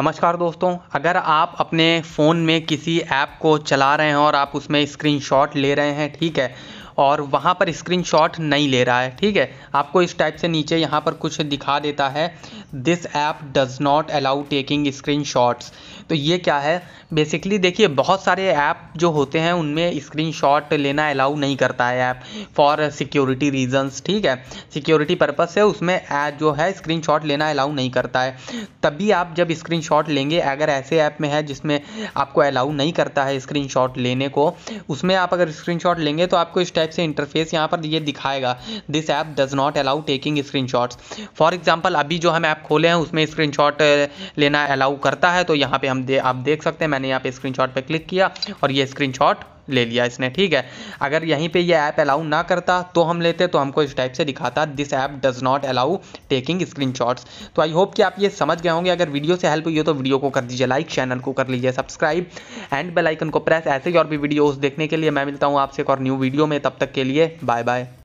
नमस्कार दोस्तों अगर आप अपने फ़ोन में किसी ऐप को चला रहे हैं और आप उसमें स्क्रीनशॉट ले रहे हैं ठीक है और वहाँ पर स्क्रीनशॉट नहीं ले रहा है ठीक है आपको इस टाइप से नीचे यहाँ पर कुछ दिखा देता है this app does not allow taking screen shots तो ये क्या है बेसिकली देखिए बहुत सारे ऐप जो होते हैं उनमें स्क्रीन शॉट लेना अलाउ नहीं करता है ऐप फॉर सिक्योरिटी रीजन्स ठीक है सिक्योरिटी पर्पज़ से उसमें ऐप जो है स्क्रीन शॉट लेना अलाउ नहीं करता है तभी आप जब स्क्रीन शॉट लेंगे अगर ऐसे ऐप में है जिसमें आपको अलाउ नहीं करता है स्क्रीन शॉट लेने को उसमें आप अगर स्क्रीन शॉट लेंगे तो आपको इस टाइप से इंटरफेस यहाँ पर ये दिखाएगा this app does not allow taking screen shots for example अभी जो हम ऐप ऐप खोले हैं उसमें स्क्रीनशॉट लेना अलाउ करता है तो यहाँ पे हम दे आप देख सकते हैं मैंने यहाँ पे स्क्रीनशॉट पे क्लिक किया और ये स्क्रीनशॉट ले लिया इसने ठीक है अगर यहीं पे ये ऐप अलाउ ना करता तो हम लेते तो हमको इस टाइप से दिखाता this app does not allow taking screenshots तो आई होप कि आप ये समझ गए होंगे अगर वीडियो से हेल्प हुई हो तो वीडियो को कर दीजिए लाइक चैनल को कर लीजिए सब्सक्राइब एंड बेलाइकन को प्रेस ऐसे ही और भी वीडियोज़ देखने के लिए मैं मिलता हूँ आपसे एक और न्यू वीडियो में तब तक के लिए बाय बाय